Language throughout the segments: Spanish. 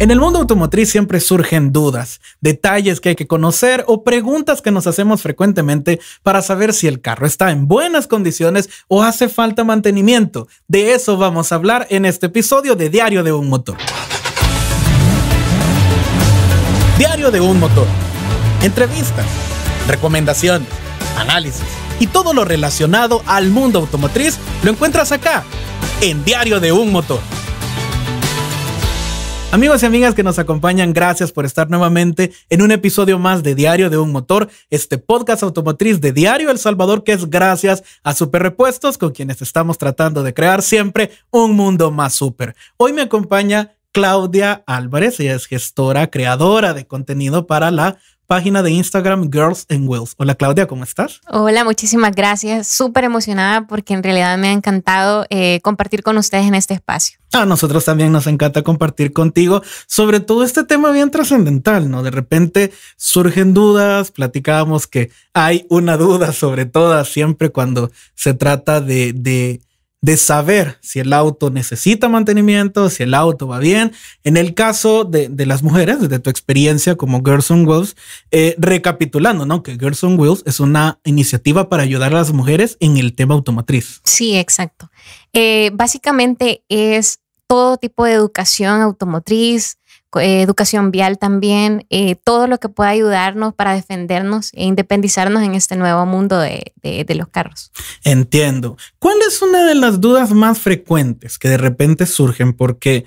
En el mundo automotriz siempre surgen dudas, detalles que hay que conocer o preguntas que nos hacemos frecuentemente para saber si el carro está en buenas condiciones o hace falta mantenimiento. De eso vamos a hablar en este episodio de Diario de un Motor. Diario de un Motor. Entrevistas, recomendaciones, análisis y todo lo relacionado al mundo automotriz lo encuentras acá, en Diario de un Motor. Amigos y amigas que nos acompañan, gracias por estar nuevamente en un episodio más de Diario de un Motor, este podcast automotriz de Diario El Salvador que es gracias a Superrepuestos, con quienes estamos tratando de crear siempre un mundo más súper. Hoy me acompaña Claudia Álvarez, ella es gestora, creadora de contenido para la página de Instagram Girls and Wills. Hola Claudia, ¿cómo estás? Hola, muchísimas gracias. Súper emocionada porque en realidad me ha encantado eh, compartir con ustedes en este espacio. A nosotros también nos encanta compartir contigo, sobre todo este tema bien trascendental, ¿no? De repente surgen dudas, platicábamos que hay una duda sobre todas siempre cuando se trata de de saber si el auto necesita mantenimiento, si el auto va bien. En el caso de, las mujeres, desde tu experiencia como Girls on Wheels, eh, recapitulando, ¿no? Que Girls on Wheels es una iniciativa para ayudar a las mujeres en el tema automotriz. Sí, exacto. Eh, básicamente es todo tipo de educación automotriz, eh, educación vial también, eh, todo lo que pueda ayudarnos para defendernos e independizarnos en este nuevo mundo de, los carros. Entiendo. ¿Cuál es una de las dudas más frecuentes que de repente surgen? Porque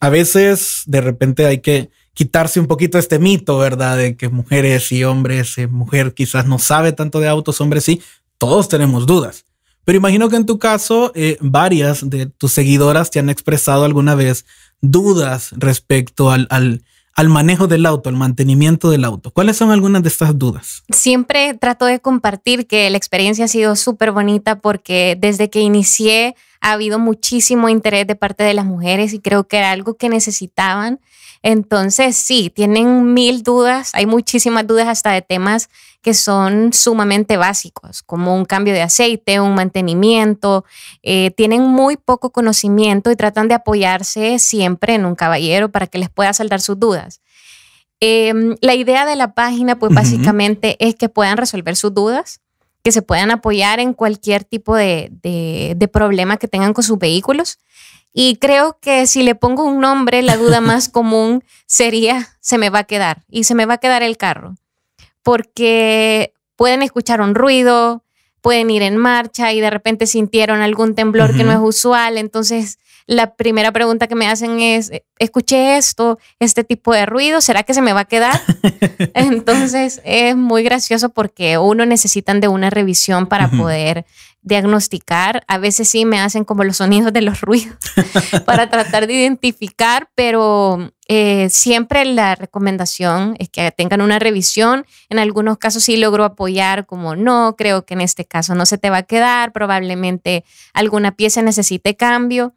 a veces de repente hay que quitarse un poquito este mito, ¿verdad? De que mujeres y hombres, eh, mujer quizás no sabe tanto de autos, hombres sí, todos tenemos dudas. Pero imagino que en tu caso, varias de tus seguidoras te han expresado alguna vez dudas respecto al, al, al manejo del auto, al mantenimiento del auto. ¿Cuáles son algunas de estas dudas? Siempre trato de compartir que la experiencia ha sido súper bonita porque desde que inicié ha habido muchísimo interés de parte de las mujeres y creo que era algo que necesitaban. Entonces, sí, tienen mil dudas, hay muchísimas dudas hasta de temas que son sumamente básicos, como un cambio de aceite, un mantenimiento, eh, tienen muy poco conocimiento y tratan de apoyarse siempre en un caballero para que les pueda saldar sus dudas. Em, la idea de la página, pues básicamente es que puedan resolver sus dudas, que se puedan apoyar en cualquier tipo de, de, de problema que tengan con sus vehículos. Y creo que si le pongo un nombre, la duda más común sería, se me va a quedar y se me va a quedar el carro, porque pueden escuchar un ruido, pueden ir en marcha y de repente sintieron algún temblor que no es usual, entonces la primera pregunta que me hacen es, eh, escuché esto, este tipo de ruido, ¿será que se me va a quedar? Entonces es muy gracioso porque uno necesitan de una revisión para poder diagnosticar. A veces sí me hacen como los sonidos de los ruidos para tratar de identificar, pero eh, siempre la recomendación es que tengan una revisión. En algunos casos sí logro apoyar como no, creo que en este caso no se te va a quedar, probablemente alguna pieza necesite cambio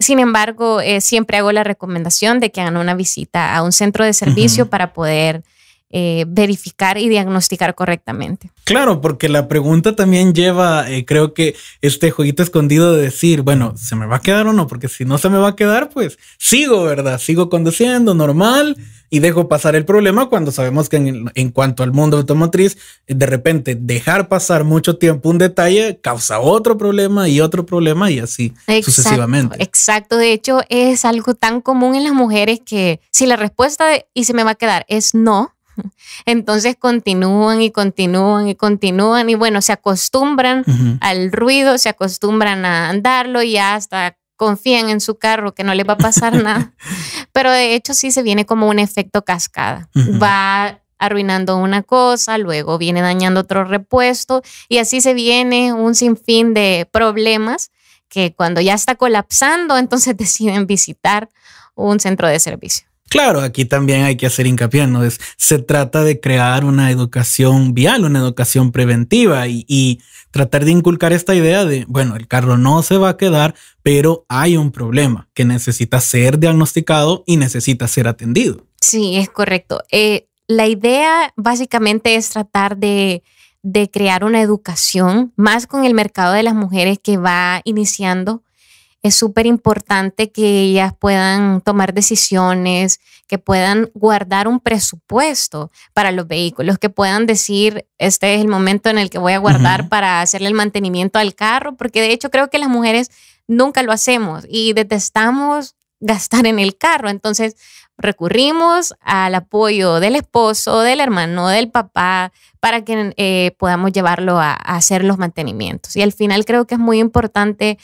sin embargo, eh, siempre hago la recomendación de que hagan una visita a un centro de servicio para poder eh, verificar y diagnosticar correctamente. Claro, porque la pregunta también lleva, eh, creo que este jueguito escondido de decir, bueno, ¿se me va a quedar o no? Porque si no se me va a quedar, pues sigo, ¿verdad? Sigo conduciendo normal y dejo pasar el problema cuando sabemos que en, cuanto al mundo automotriz, de repente dejar pasar mucho tiempo un detalle causa otro problema y otro problema y así sucesivamente. Exacto, de hecho es algo tan común en las mujeres que si la respuesta, y se me va a quedar, es no, entonces continúan y continúan y continúan y bueno, se acostumbran al ruido, se acostumbran a andarlo y hasta confían en su carro que no le va a pasar nada. Pero de hecho sí se viene como un efecto cascada. Va arruinando una cosa, luego viene dañando otro repuesto y así se viene un sinfín de problemas que cuando ya está colapsando, entonces deciden visitar un centro de servicio. Claro, aquí también hay que hacer hincapié, ¿no? Es, se trata de crear una educación vial, una educación preventiva y, tratar de inculcar esta idea de, bueno, el carro no se va a quedar, pero hay un problema que necesita ser diagnosticado y necesita ser atendido. Sí, es correcto. Eh, la idea básicamente es tratar de, de crear una educación, más con el mercado de las mujeres que va iniciando es súper importante que ellas puedan tomar decisiones, que puedan guardar un presupuesto para los vehículos, que puedan decir, este es el momento en el que voy a guardar para hacerle el mantenimiento al carro, porque de hecho creo que las mujeres nunca lo hacemos y detestamos gastar en el carro. Entonces recurrimos al apoyo del esposo, del hermano, del papá, para que eh, podamos llevarlo a hacer los mantenimientos. Y al final creo que es muy importante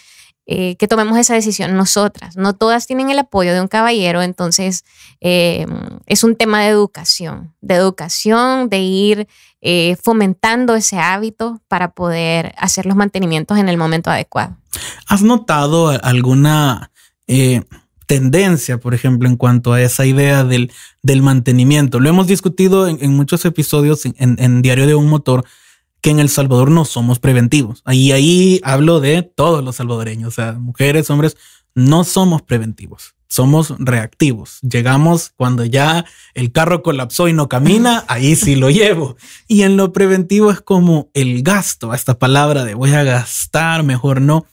eh, que tomemos esa decisión nosotras. No todas tienen el apoyo de un caballero, entonces eh, es un tema de educación, de educación, de ir eh, fomentando ese hábito para poder hacer los mantenimientos en el momento adecuado. ¿Has notado alguna tendencia, por ejemplo, en cuanto a esa idea del, mantenimiento? Lo hemos discutido en, muchos episodios en Diario de un Motor que en El Salvador no somos preventivos. Ahí, ahí hablo de todos los salvadoreños, o sea, mujeres, hombres, no somos preventivos, somos reactivos. Llegamos cuando ya el carro colapsó y no camina, ahí sí lo llevo. Y en lo preventivo es como el gasto, esta palabra de voy a gastar, mejor no.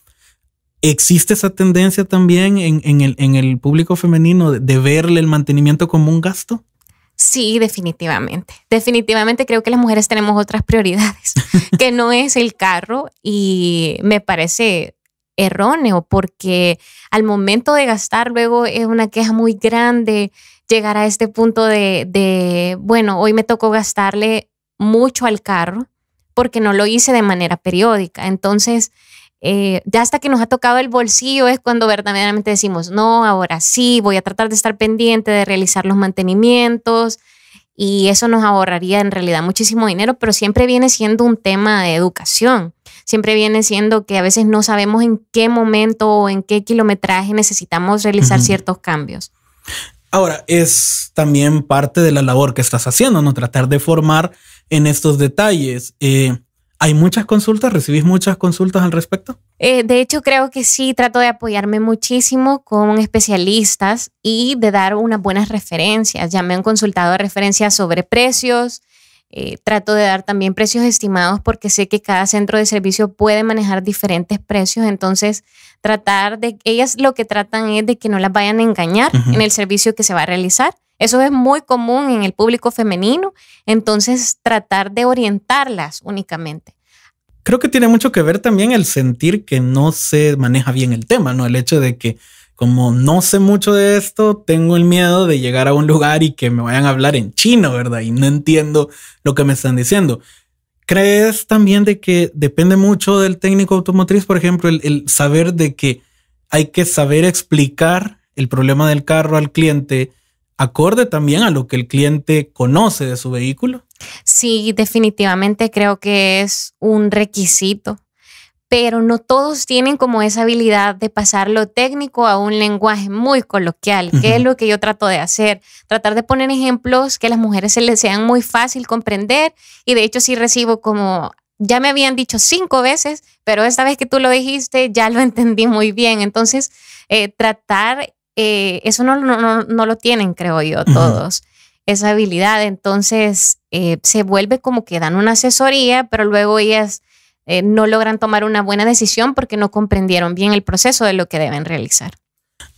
Existe esa tendencia también en, el, público femenino de, de verle el mantenimiento como un gasto. Sí, definitivamente. Definitivamente creo que las mujeres tenemos otras prioridades, que no es el carro y me parece erróneo porque al momento de gastar luego es una queja muy grande llegar a este punto de, bueno, hoy me tocó gastarle mucho al carro porque no lo hice de manera periódica. Entonces, eh, ya hasta que nos ha tocado el bolsillo es cuando verdaderamente decimos, no, ahora sí, voy a tratar de estar pendiente, de realizar los mantenimientos y eso nos ahorraría en realidad muchísimo dinero, pero siempre viene siendo un tema de educación, siempre viene siendo que a veces no sabemos en qué momento o en qué kilometraje necesitamos realizar ciertos cambios. Ahora, es también parte de la labor que estás haciendo, ¿no? Tratar de formar en estos detalles. Eh, ¿Hay muchas consultas? ¿Recibís muchas consultas al respecto? Eh, de hecho, creo que sí, trato de apoyarme muchísimo con especialistas y de dar unas buenas referencias. Ya me han consultado referencias sobre precios, eh, trato de dar también precios estimados porque sé que cada centro de servicio puede manejar diferentes precios, entonces tratar de, ellas lo que tratan es de que no las vayan a engañar en el servicio que se va a realizar eso es muy común en el público femenino, entonces tratar de orientarlas únicamente. Creo que tiene mucho que ver también el sentir que no se maneja bien el tema, ¿no? El hecho de que como no sé mucho de esto, tengo el miedo de llegar a un lugar y que me vayan a hablar en chino, ¿verdad? Y no entiendo lo que me están diciendo. ¿Crees también de que depende mucho del técnico automotriz, por ejemplo, el, el saber de que hay que saber explicar el problema del carro al cliente, acorde también a lo que el cliente conoce de su vehículo. Sí, definitivamente creo que es un requisito, pero no todos tienen como esa habilidad de pasar lo técnico a un lenguaje muy coloquial, que es lo que yo trato de hacer, tratar de poner ejemplos que a las mujeres se les sean muy fácil comprender y de hecho sí recibo como ya me habían dicho cinco veces, pero esta vez que tú lo dijiste ya lo entendí muy bien. Entonces, eh, tratar eh, eso no, no, lo tienen, creo yo, todos, esa habilidad. Entonces, eh, se vuelve como que dan una asesoría, pero luego ellas eh, no logran tomar una buena decisión porque no comprendieron bien el proceso de lo que deben realizar.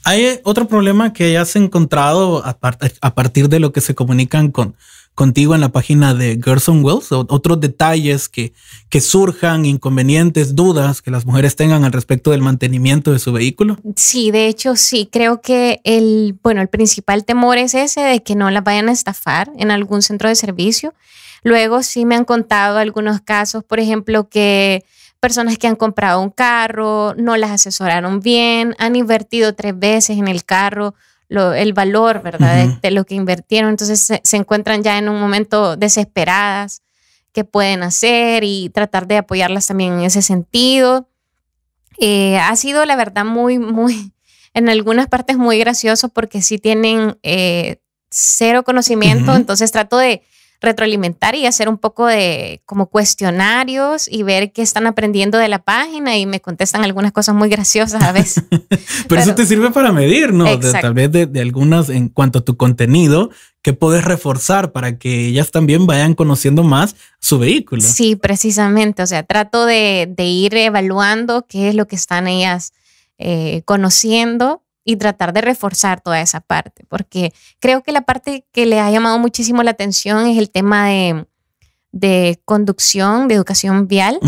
¿Hay otro problema que hayas encontrado a partir de lo que se comunican con, contigo en la página de Gerson Wells, otros detalles que, que surjan, inconvenientes, dudas que las mujeres tengan al respecto del mantenimiento de su vehículo? Sí, de hecho sí, creo que el, bueno, el principal temor es ese de que no las vayan a estafar en algún centro de servicio. Luego sí me han contado algunos casos, por ejemplo, que personas que han comprado un carro, no las asesoraron bien, han invertido tres veces en el carro, el valor, ¿verdad? de, lo que invirtieron. Entonces se, encuentran ya en un momento desesperadas, qué pueden hacer y tratar de apoyarlas también en ese sentido. Eh, ha sido, la verdad, muy, muy, en algunas partes muy gracioso porque si tienen eh, cero conocimiento, entonces trato de retroalimentar y hacer un poco de como cuestionarios y ver qué están aprendiendo de la página y me contestan algunas cosas muy graciosas a veces. Pero, eso te sirve para medir, ¿no? tal vez de, algunas en cuanto a tu contenido que puedes reforzar para que ellas también vayan conociendo más su vehículo. Sí, precisamente. O sea, trato de, ir evaluando qué es lo que están ellas eh, conociendo y tratar de reforzar toda esa parte, porque creo que la parte que le ha llamado muchísimo la atención es el tema de, de conducción, de educación vial,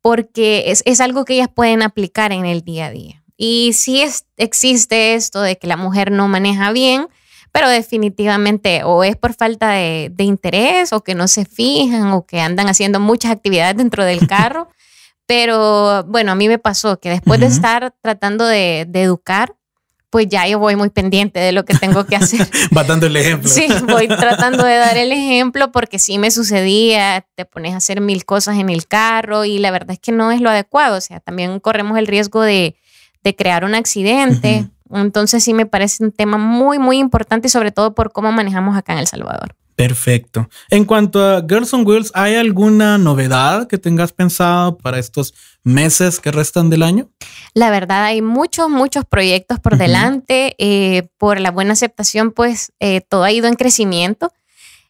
porque es, es, algo que ellas pueden aplicar en el día a día. Y sí es, existe esto de que la mujer no maneja bien, pero definitivamente o es por falta de, interés o que no se fijan o que andan haciendo muchas actividades dentro del carro. pero bueno, a mí me pasó que después de estar tratando de, de educar, pues ya yo voy muy pendiente de lo que tengo que hacer. Va dando el ejemplo. Sí, voy tratando de dar el ejemplo porque sí me sucedía, te pones a hacer mil cosas en el carro y la verdad es que no es lo adecuado, o sea, también corremos el riesgo de, crear un accidente. Entonces sí me parece un tema muy, muy importante y sobre todo por cómo manejamos acá en El Salvador. Perfecto. En cuanto a Girls on Wheels, ¿hay alguna novedad que tengas pensado para estos meses que restan del año? La verdad, hay muchos, muchos proyectos por delante. Eh, por la buena aceptación, pues eh, todo ha ido en crecimiento.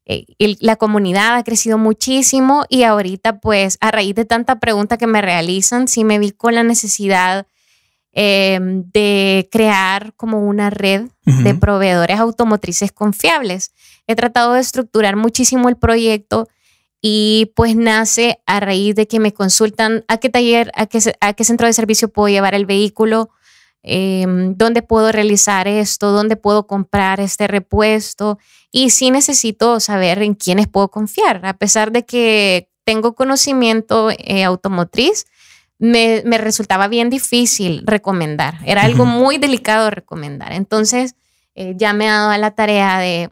Eh, la comunidad ha crecido muchísimo y ahorita, pues a raíz de tanta pregunta que me realizan, sí me vi con la necesidad Em, de crear como una red de proveedores automotrices confiables. He tratado de estructurar muchísimo el proyecto y pues nace a raíz de que me consultan a qué taller, a qué, centro de servicio puedo llevar el vehículo, em, dónde puedo realizar esto, dónde puedo comprar este repuesto y sí necesito saber en quiénes puedo confiar, a pesar de que tengo conocimiento eh, automotriz me, resultaba bien difícil recomendar, era algo muy delicado recomendar. Entonces eh, ya me ha dado la tarea de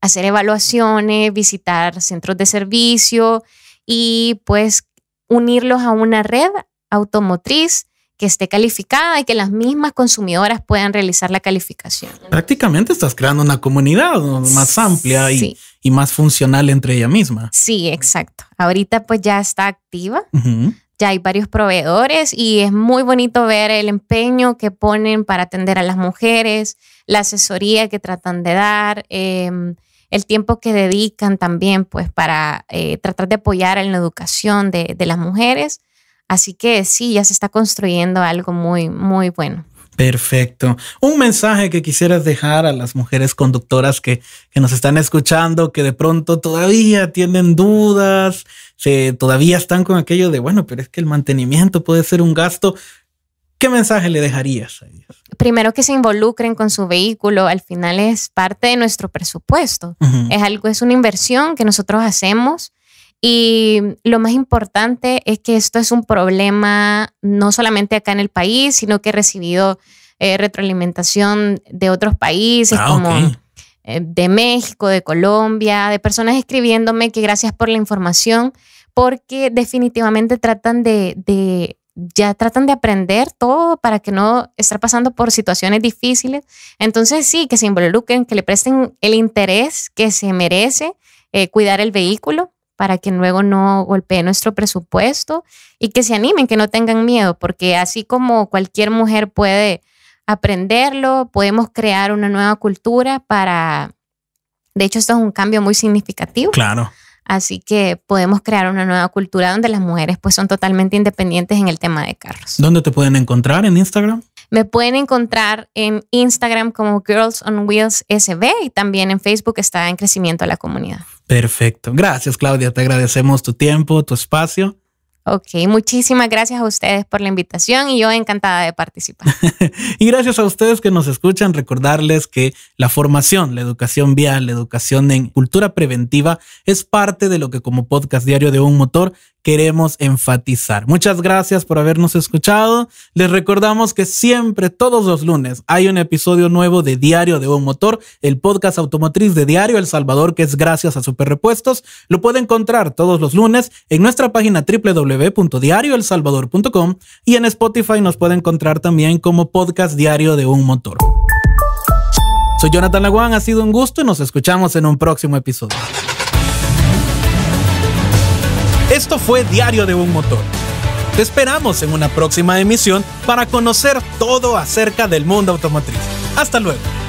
hacer evaluaciones, visitar centros de servicio y pues unirlos a una red automotriz que esté calificada y que las mismas consumidoras puedan realizar la calificación. Prácticamente estás creando una comunidad más amplia y, más funcional entre ella misma. Sí, exacto. Ahorita pues ya está activa ya hay varios proveedores y es muy bonito ver el empeño que ponen para atender a las mujeres, la asesoría que tratan de dar, em, el tiempo que dedican también pues para eh, tratar de apoyar en la educación de, de las mujeres. Así que sí, ya se está construyendo algo muy, muy bueno. Perfecto. Un mensaje que quisieras dejar a las mujeres conductoras que, nos están escuchando, que de pronto todavía tienen dudas, todavía están con aquello de, bueno, pero es que el mantenimiento puede ser un gasto. ¿Qué mensaje le dejarías Primero que se involucren con su vehículo, al final es parte de nuestro presupuesto. Es algo, es una inversión que nosotros hacemos y lo más importante es que esto es un problema no solamente acá en el país, sino que he recibido eh, retroalimentación de otros países ah, como eh, de México, de Colombia, de personas escribiéndome que gracias por la información, porque definitivamente tratan de, ya tratan de aprender todo para que no estar pasando por situaciones difíciles. Entonces sí, que se involucren, que le presten el interés que se merece eh, cuidar el vehículo para que luego no golpee nuestro presupuesto y que se animen, que no tengan miedo, porque así como cualquier mujer puede aprenderlo, podemos crear una nueva cultura para, de hecho esto es un cambio muy significativo. Claro. Así que podemos crear una nueva cultura donde las mujeres pues son totalmente independientes en el tema de carros. ¿Dónde te pueden encontrar en Instagram? Me pueden encontrar en Instagram como Girls on Wheels SB y también en Facebook está en crecimiento la comunidad. Perfecto. Gracias, Claudia. Te agradecemos tu tiempo, tu espacio. Ok, muchísimas gracias a ustedes por la invitación y yo encantada de participar. y gracias a ustedes que nos escuchan, recordarles que la formación, la educación vial, la educación en cultura preventiva es parte de lo que como podcast diario de un motor queremos enfatizar. Muchas gracias por habernos escuchado. Les recordamos que siempre, todos los lunes, hay un episodio nuevo de Diario de un Motor, el podcast automotriz de Diario El Salvador, que es gracias a Superrepuestos. Lo puede encontrar todos los lunes en nuestra página www.diarioelsalvador.com y en Spotify nos puede encontrar también como podcast Diario de un Motor. Soy Jonathan Laguán, ha sido un gusto y nos escuchamos en un próximo episodio. Esto fue Diario de un Motor. Te esperamos en una próxima emisión para conocer todo acerca del mundo automotriz. Hasta luego.